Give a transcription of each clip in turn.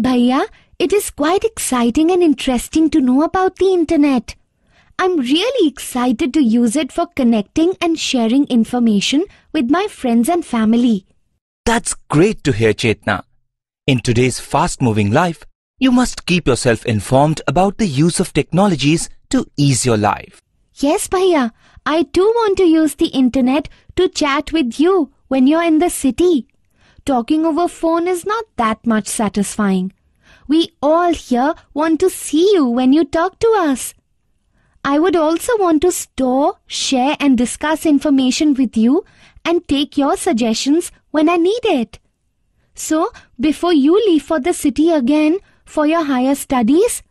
Bhaiya, it is quite exciting and interesting to know about the internet. I'm really excited to use it for connecting and sharing information with my friends and family. That's great to hear, Chetna. In today's fast moving life, you must keep yourself informed about the use of technologies to ease your life. Yes, Bhaiya. I do want to use the internet to chat with you when you're in the city. Talking over phone is not that much satisfying. We all here want to see you when you talk to us. I would also want to store, share and discuss information with you and take your suggestions when I need it. So, before you leave for the city again, for your higher studies?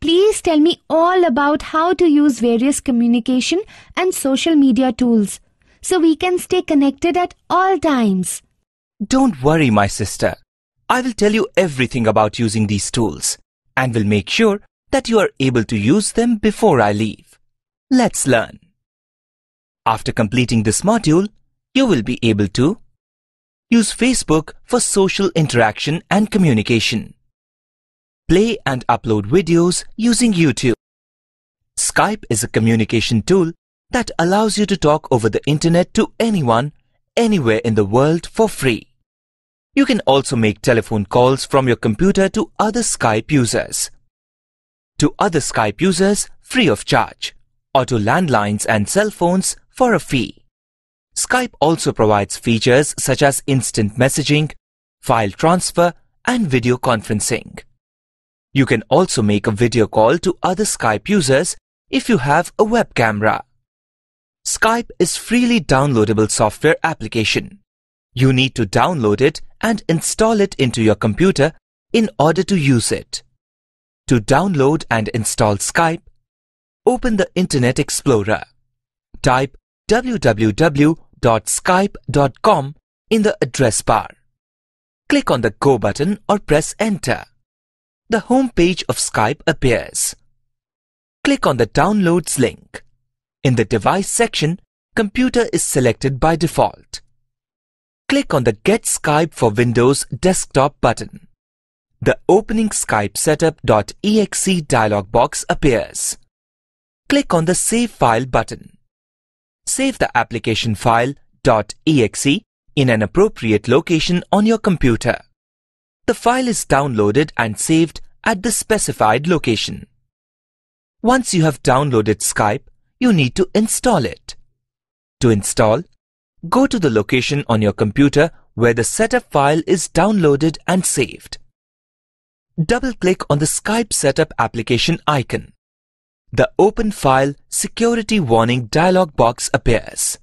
Please tell me all about how to use various communication and social media tools so we can stay connected at all times. Don't worry, my sister. I will tell you everything about using these tools and will make sure that you are able to use them before I leave. Let's learn. After completing this module, you will be able to use Facebook for social interaction and communication play and upload videos using YouTube. Skype is a communication tool that allows you to talk over the internet to anyone, anywhere in the world for free. You can also make telephone calls from your computer to other Skype users. To other Skype users free of charge, or to landlines and cell phones for a fee. Skype also provides features such as instant messaging, file transfer, and video conferencing. You can also make a video call to other Skype users if you have a web camera. Skype is freely downloadable software application. You need to download it and install it into your computer in order to use it. To download and install Skype, open the Internet Explorer. Type www.skype.com in the address bar. Click on the Go button or press Enter the homepage of Skype appears. Click on the Downloads link. In the Device section, Computer is selected by default. Click on the Get Skype for Windows Desktop button. The opening Skype Setup.exe dialog box appears. Click on the Save File button. Save the application file .exe in an appropriate location on your computer the file is downloaded and saved at the specified location. Once you have downloaded Skype, you need to install it. To install, go to the location on your computer where the setup file is downloaded and saved. Double-click on the Skype Setup application icon. The Open File Security Warning dialog box appears.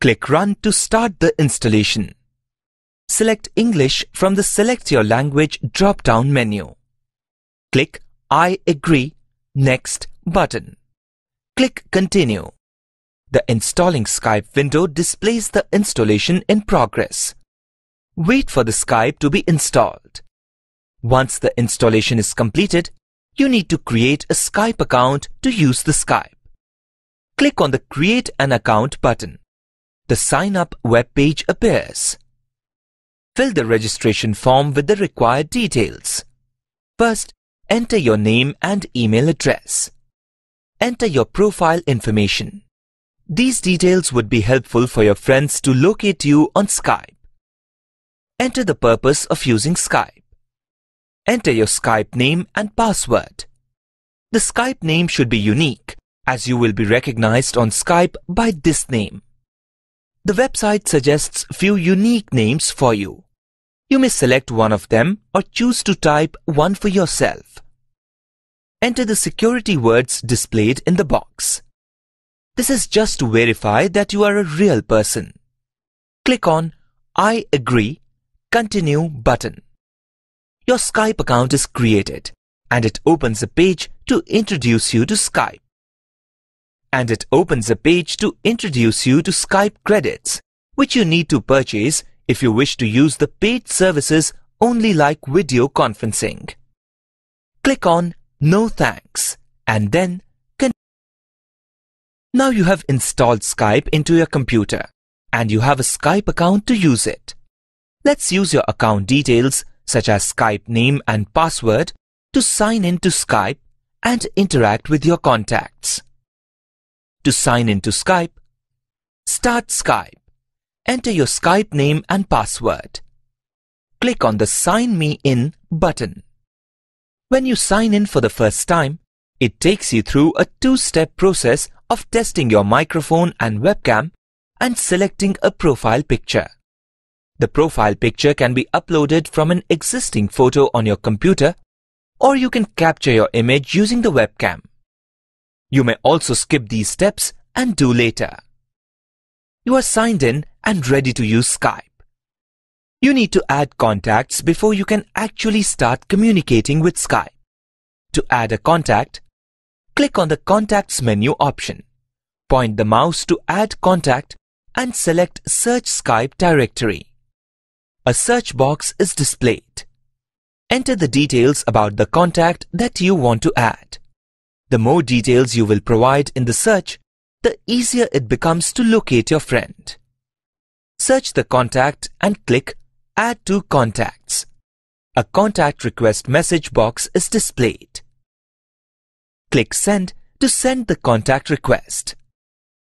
Click Run to start the installation select English from the Select Your Language drop-down menu. Click I agree Next button. Click Continue. The Installing Skype window displays the installation in progress. Wait for the Skype to be installed. Once the installation is completed, you need to create a Skype account to use the Skype. Click on the Create an Account button. The sign up web page appears. Fill the registration form with the required details. First, enter your name and email address. Enter your profile information. These details would be helpful for your friends to locate you on Skype. Enter the purpose of using Skype. Enter your Skype name and password. The Skype name should be unique as you will be recognized on Skype by this name. The website suggests few unique names for you. You may select one of them or choose to type one for yourself. Enter the security words displayed in the box. This is just to verify that you are a real person. Click on I agree continue button. Your Skype account is created and it opens a page to introduce you to Skype and it opens a page to introduce you to Skype credits, which you need to purchase if you wish to use the paid services only like video conferencing. Click on No Thanks and then continue. Now you have installed Skype into your computer and you have a Skype account to use it. Let's use your account details such as Skype name and password to sign in to Skype and interact with your contacts. To sign into Skype, start Skype. Enter your Skype name and password. Click on the Sign Me In button. When you sign in for the first time, it takes you through a two-step process of testing your microphone and webcam and selecting a profile picture. The profile picture can be uploaded from an existing photo on your computer or you can capture your image using the webcam. You may also skip these steps and do later. You are signed in and ready to use Skype. You need to add contacts before you can actually start communicating with Skype. To add a contact, click on the Contacts menu option. Point the mouse to Add Contact and select Search Skype directory. A search box is displayed. Enter the details about the contact that you want to add. The more details you will provide in the search, the easier it becomes to locate your friend. Search the contact and click Add to Contacts. A contact request message box is displayed. Click Send to send the contact request.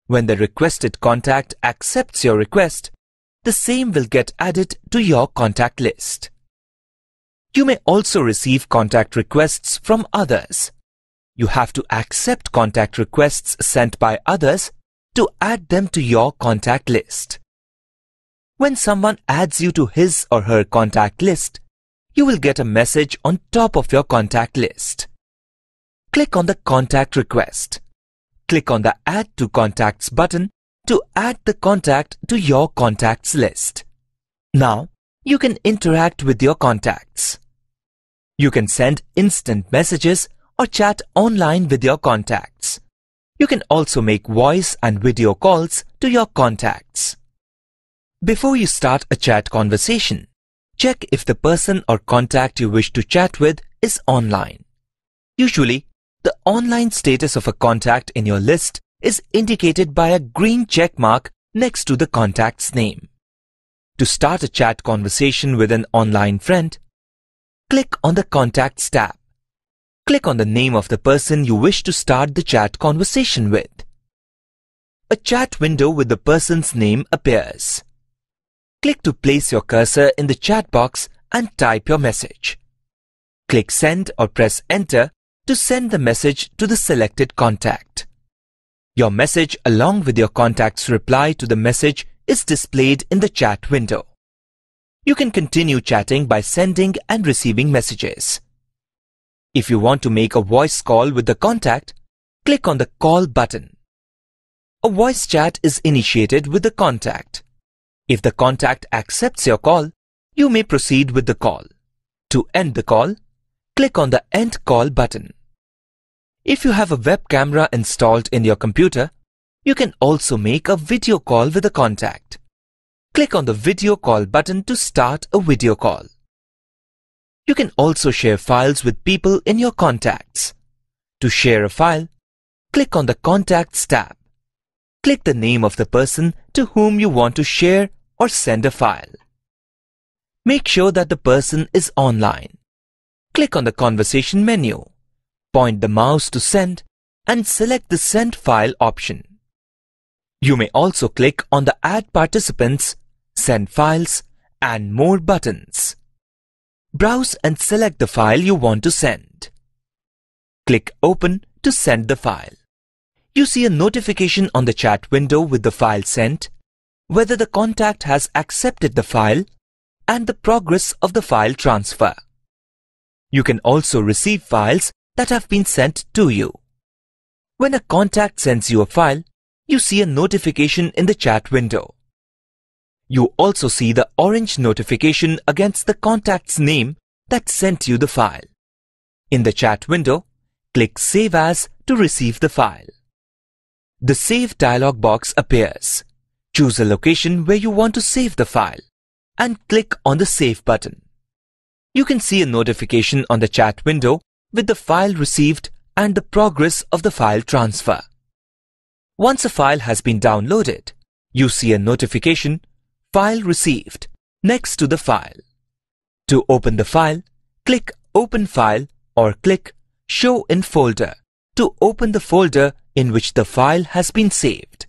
When the requested contact accepts your request, the same will get added to your contact list. You may also receive contact requests from others you have to accept contact requests sent by others to add them to your contact list. When someone adds you to his or her contact list, you will get a message on top of your contact list. Click on the contact request. Click on the Add to Contacts button to add the contact to your contacts list. Now, you can interact with your contacts. You can send instant messages or chat online with your contacts. You can also make voice and video calls to your contacts. Before you start a chat conversation, check if the person or contact you wish to chat with is online. Usually, the online status of a contact in your list is indicated by a green check mark next to the contact's name. To start a chat conversation with an online friend, click on the Contacts tab. Click on the name of the person you wish to start the chat conversation with. A chat window with the person's name appears. Click to place your cursor in the chat box and type your message. Click send or press enter to send the message to the selected contact. Your message along with your contact's reply to the message is displayed in the chat window. You can continue chatting by sending and receiving messages. If you want to make a voice call with the contact, click on the call button. A voice chat is initiated with the contact. If the contact accepts your call, you may proceed with the call. To end the call, click on the End Call button. If you have a web camera installed in your computer, you can also make a video call with the contact. Click on the video call button to start a video call. You can also share files with people in your contacts. To share a file, click on the Contacts tab. Click the name of the person to whom you want to share or send a file. Make sure that the person is online. Click on the conversation menu. Point the mouse to send and select the send file option. You may also click on the add participants, send files and more buttons. Browse and select the file you want to send. Click Open to send the file. You see a notification on the chat window with the file sent, whether the contact has accepted the file, and the progress of the file transfer. You can also receive files that have been sent to you. When a contact sends you a file, you see a notification in the chat window. You also see the orange notification against the contact's name that sent you the file. In the chat window, click Save As to receive the file. The Save dialog box appears. Choose a location where you want to save the file and click on the Save button. You can see a notification on the chat window with the file received and the progress of the file transfer. Once a file has been downloaded, you see a notification File received next to the file. To open the file, click Open File or click Show in Folder to open the folder in which the file has been saved.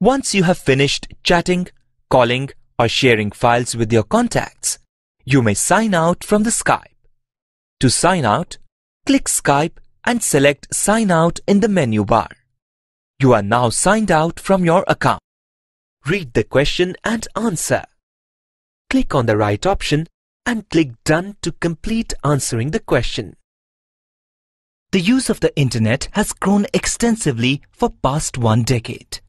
Once you have finished chatting, calling or sharing files with your contacts, you may sign out from the Skype. To sign out, click Skype and select Sign Out in the menu bar. You are now signed out from your account read the question and answer. Click on the right option and click Done to complete answering the question. The use of the internet has grown extensively for past one decade.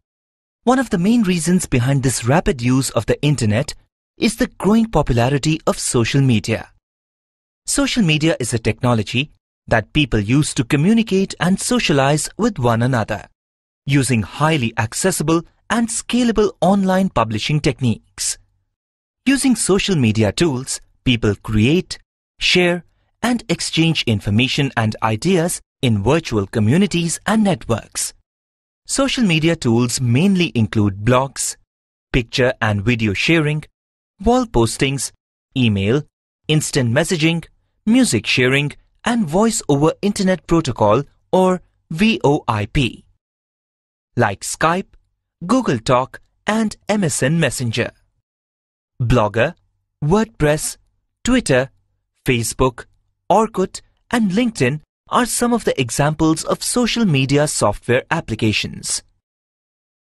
One of the main reasons behind this rapid use of the internet is the growing popularity of social media. Social media is a technology that people use to communicate and socialize with one another using highly accessible and scalable online publishing techniques. Using social media tools, people create, share, and exchange information and ideas in virtual communities and networks. Social media tools mainly include blogs, picture and video sharing, wall postings, email, instant messaging, music sharing, and voice over internet protocol or VoIP. Like Skype, Google Talk, and MSN Messenger. Blogger, WordPress, Twitter, Facebook, Orkut, and LinkedIn are some of the examples of social media software applications.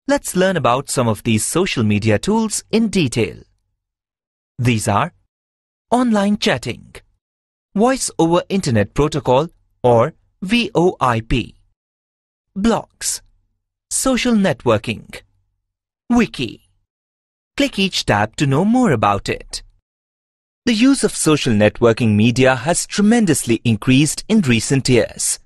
Let's learn about some of these social media tools in detail. These are online chatting, voice over internet protocol or VoIP, blogs, Social Networking Wiki Click each tab to know more about it. The use of social networking media has tremendously increased in recent years.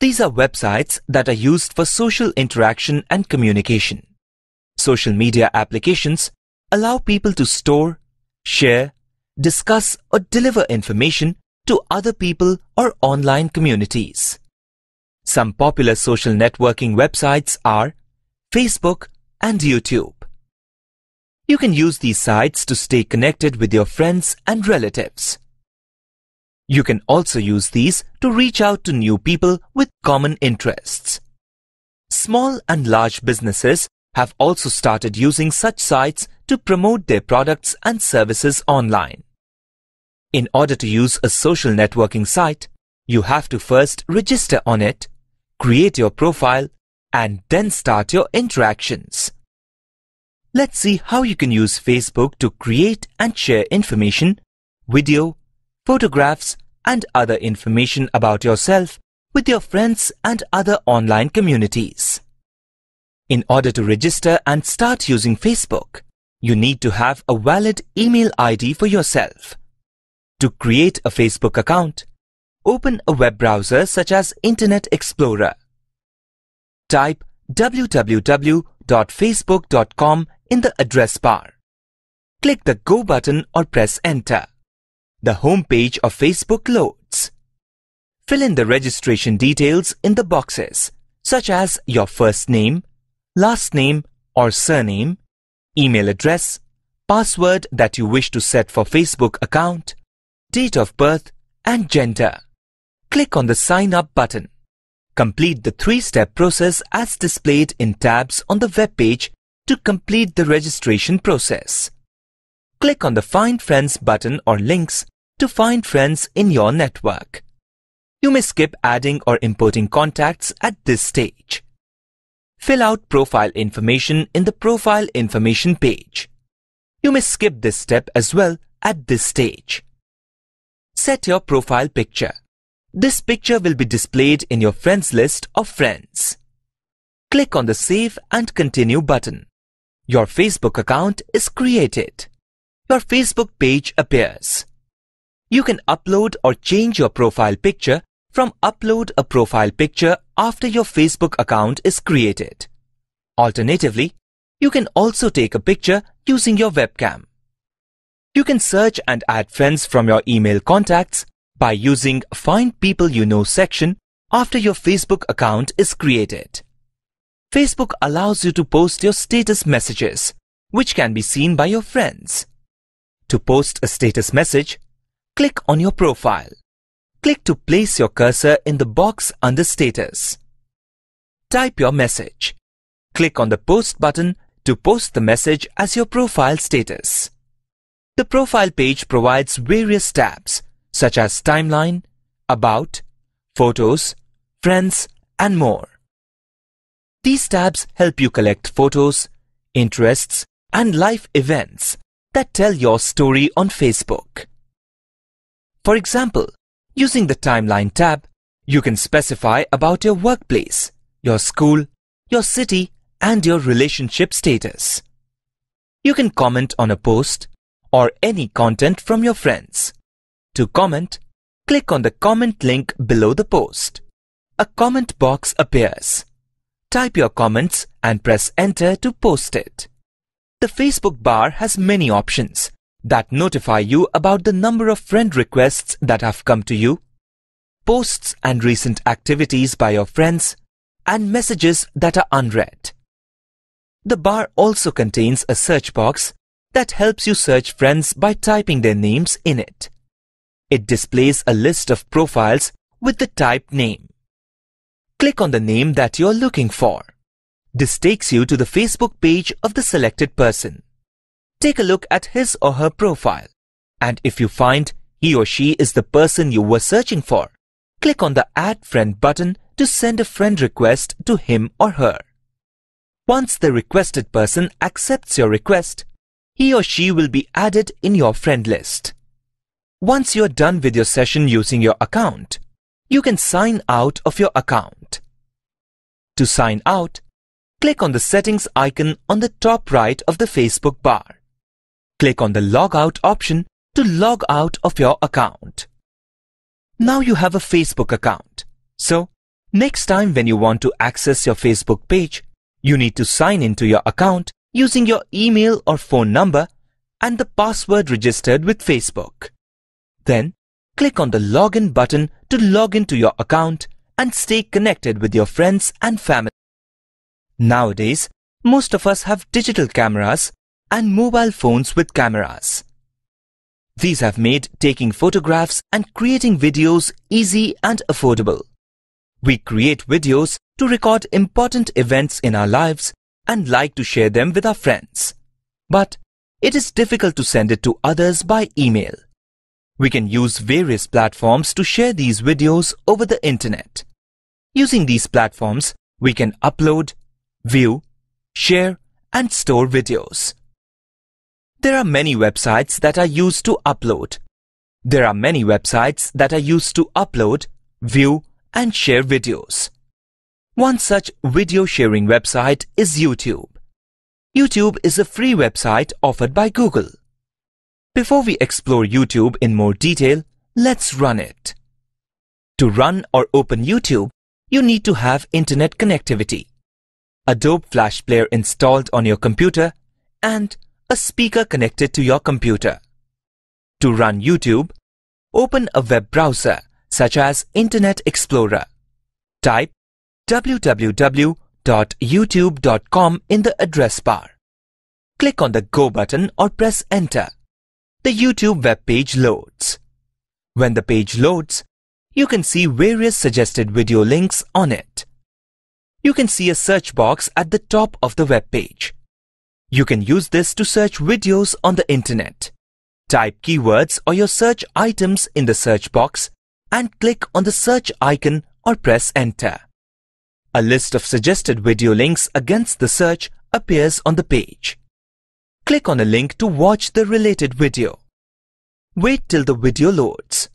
These are websites that are used for social interaction and communication. Social media applications allow people to store, share, discuss or deliver information to other people or online communities. Some popular social networking websites are Facebook and YouTube. You can use these sites to stay connected with your friends and relatives. You can also use these to reach out to new people with common interests. Small and large businesses have also started using such sites to promote their products and services online. In order to use a social networking site, you have to first register on it create your profile, and then start your interactions. Let's see how you can use Facebook to create and share information, video, photographs, and other information about yourself with your friends and other online communities. In order to register and start using Facebook, you need to have a valid email ID for yourself. To create a Facebook account, Open a web browser such as Internet Explorer. Type www.facebook.com in the address bar. Click the Go button or press Enter. The home page of Facebook loads. Fill in the registration details in the boxes, such as your first name, last name or surname, email address, password that you wish to set for Facebook account, date of birth and gender click on the Sign Up button. Complete the three-step process as displayed in tabs on the web page to complete the registration process. Click on the Find Friends button or links to find friends in your network. You may skip adding or importing contacts at this stage. Fill out profile information in the Profile Information page. You may skip this step as well at this stage. Set your profile picture. This picture will be displayed in your friends list of friends. Click on the Save and Continue button. Your Facebook account is created. Your Facebook page appears. You can upload or change your profile picture from Upload a Profile Picture after your Facebook account is created. Alternatively, you can also take a picture using your webcam. You can search and add friends from your email contacts by using Find People You Know section after your Facebook account is created. Facebook allows you to post your status messages, which can be seen by your friends. To post a status message, click on your profile. Click to place your cursor in the box under status. Type your message. Click on the post button to post the message as your profile status. The profile page provides various tabs such as timeline, about, photos, friends, and more. These tabs help you collect photos, interests, and life events that tell your story on Facebook. For example, using the timeline tab, you can specify about your workplace, your school, your city, and your relationship status. You can comment on a post or any content from your friends. To comment, click on the comment link below the post. A comment box appears. Type your comments and press enter to post it. The Facebook bar has many options that notify you about the number of friend requests that have come to you, posts and recent activities by your friends, and messages that are unread. The bar also contains a search box that helps you search friends by typing their names in it. It displays a list of profiles with the type name. Click on the name that you're looking for. This takes you to the Facebook page of the selected person. Take a look at his or her profile. And if you find he or she is the person you were searching for, click on the Add Friend button to send a friend request to him or her. Once the requested person accepts your request, he or she will be added in your friend list. Once you're done with your session using your account, you can sign out of your account. To sign out, click on the settings icon on the top right of the Facebook bar. Click on the logout option to log out of your account. Now you have a Facebook account. So, next time when you want to access your Facebook page, you need to sign into your account using your email or phone number and the password registered with Facebook. Then, click on the Login button to log into your account and stay connected with your friends and family. Nowadays, most of us have digital cameras and mobile phones with cameras. These have made taking photographs and creating videos easy and affordable. We create videos to record important events in our lives and like to share them with our friends. But it is difficult to send it to others by email. We can use various platforms to share these videos over the internet. Using these platforms, we can upload, view, share and store videos. There are many websites that are used to upload. There are many websites that are used to upload, view and share videos. One such video sharing website is YouTube. YouTube is a free website offered by Google. Before we explore YouTube in more detail, let's run it. To run or open YouTube, you need to have internet connectivity, Adobe Flash Player installed on your computer, and a speaker connected to your computer. To run YouTube, open a web browser such as Internet Explorer. Type www.youtube.com in the address bar. Click on the Go button or press Enter the YouTube web page loads. When the page loads, you can see various suggested video links on it. You can see a search box at the top of the web page. You can use this to search videos on the internet. Type keywords or your search items in the search box and click on the search icon or press enter. A list of suggested video links against the search appears on the page. Click on a link to watch the related video. Wait till the video loads.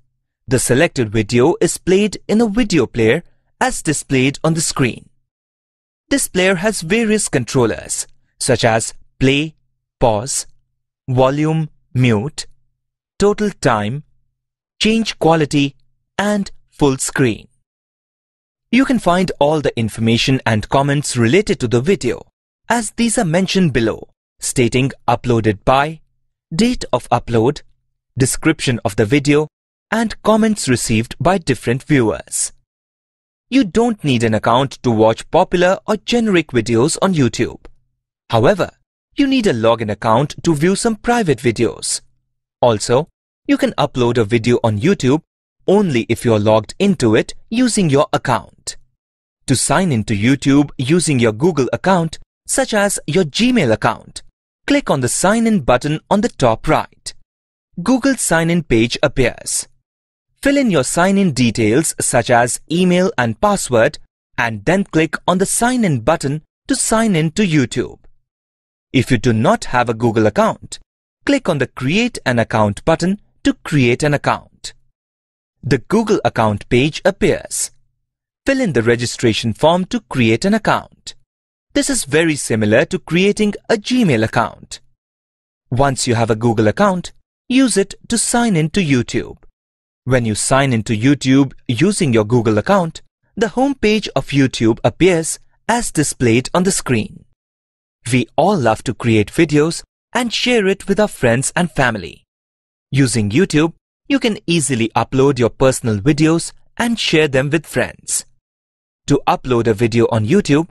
The selected video is played in a video player as displayed on the screen. This player has various controllers such as play, pause, volume, mute, total time, change quality and full screen. You can find all the information and comments related to the video as these are mentioned below stating uploaded by, date of upload, description of the video, and comments received by different viewers. You don't need an account to watch popular or generic videos on YouTube. However, you need a login account to view some private videos. Also, you can upload a video on YouTube only if you're logged into it using your account. To sign into YouTube using your Google account, such as your Gmail account, click on the Sign In button on the top right. Google Sign In page appears. Fill in your sign in details such as email and password and then click on the sign in button to sign in to YouTube. If you do not have a Google account, click on the create an account button to create an account. The Google account page appears. Fill in the registration form to create an account. This is very similar to creating a Gmail account. Once you have a Google account, use it to sign in to YouTube. When you sign into YouTube using your Google account, the homepage of YouTube appears as displayed on the screen. We all love to create videos and share it with our friends and family. Using YouTube, you can easily upload your personal videos and share them with friends. To upload a video on YouTube,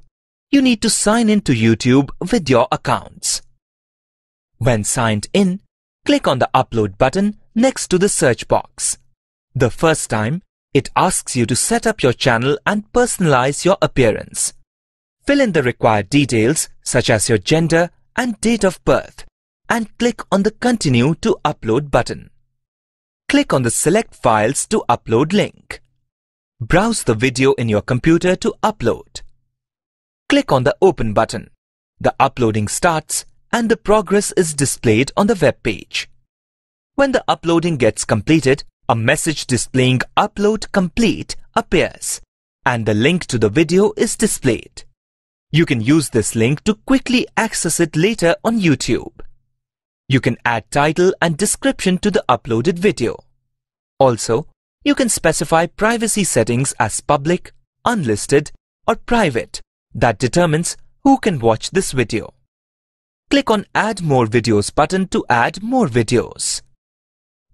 you need to sign in to YouTube with your accounts. When signed in, click on the Upload button next to the search box. The first time, it asks you to set up your channel and personalize your appearance. Fill in the required details such as your gender and date of birth and click on the Continue to Upload button. Click on the Select Files to Upload link. Browse the video in your computer to upload. Click on the Open button. The uploading starts and the progress is displayed on the web page. When the uploading gets completed, a message displaying Upload Complete appears and the link to the video is displayed. You can use this link to quickly access it later on YouTube. You can add title and description to the uploaded video. Also, you can specify privacy settings as public, unlisted or private that determines who can watch this video. Click on Add More Videos button to add more videos.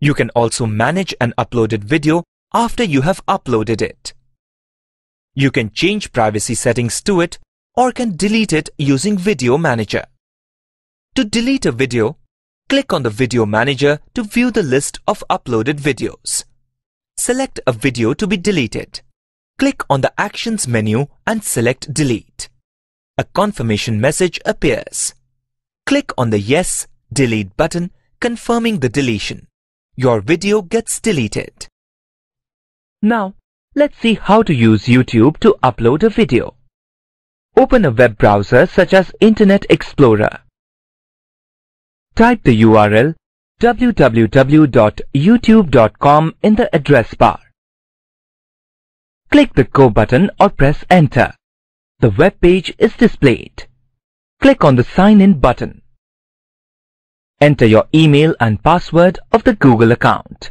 You can also manage an uploaded video after you have uploaded it. You can change privacy settings to it or can delete it using Video Manager. To delete a video, click on the Video Manager to view the list of uploaded videos. Select a video to be deleted click on the Actions menu and select Delete. A confirmation message appears. Click on the Yes, Delete button confirming the deletion. Your video gets deleted. Now, let's see how to use YouTube to upload a video. Open a web browser such as Internet Explorer. Type the URL www.youtube.com in the address bar. Click the Go button or press Enter. The web page is displayed. Click on the Sign In button. Enter your email and password of the Google account.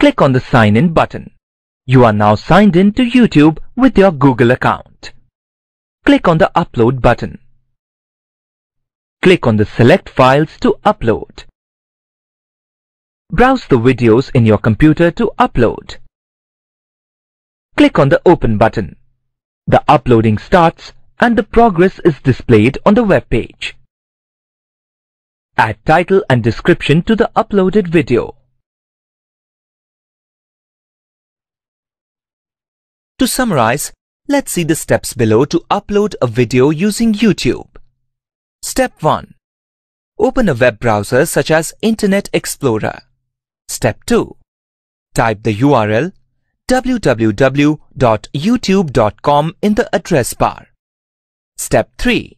Click on the Sign In button. You are now signed in to YouTube with your Google account. Click on the Upload button. Click on the Select Files to upload. Browse the videos in your computer to upload click on the Open button. The uploading starts and the progress is displayed on the web page. Add title and description to the uploaded video. To summarize, let's see the steps below to upload a video using YouTube. Step 1. Open a web browser such as Internet Explorer. Step 2. Type the URL www.youtube.com in the address bar. Step 3.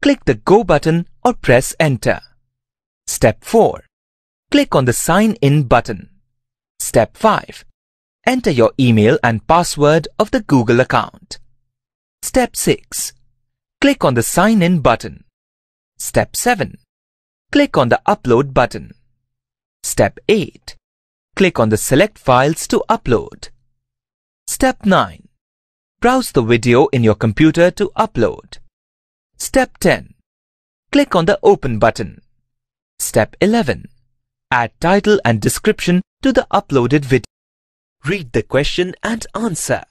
Click the Go button or press Enter. Step 4. Click on the Sign In button. Step 5. Enter your email and password of the Google account. Step 6. Click on the Sign In button. Step 7. Click on the Upload button. Step 8. Click on the Select Files to upload. Step 9. Browse the video in your computer to upload. Step 10. Click on the Open button. Step 11. Add title and description to the uploaded video. Read the question and answer.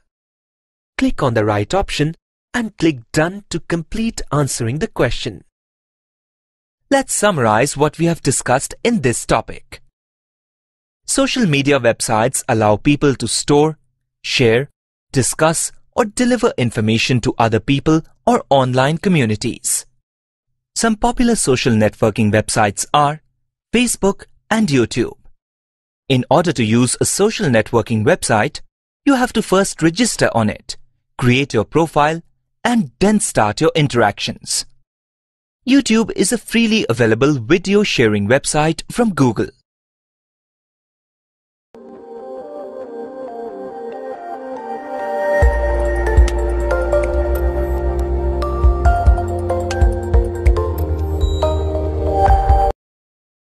Click on the right option and click Done to complete answering the question. Let's summarize what we have discussed in this topic. Social media websites allow people to store, share, discuss, or deliver information to other people or online communities. Some popular social networking websites are Facebook and YouTube. In order to use a social networking website, you have to first register on it, create your profile, and then start your interactions. YouTube is a freely available video sharing website from Google.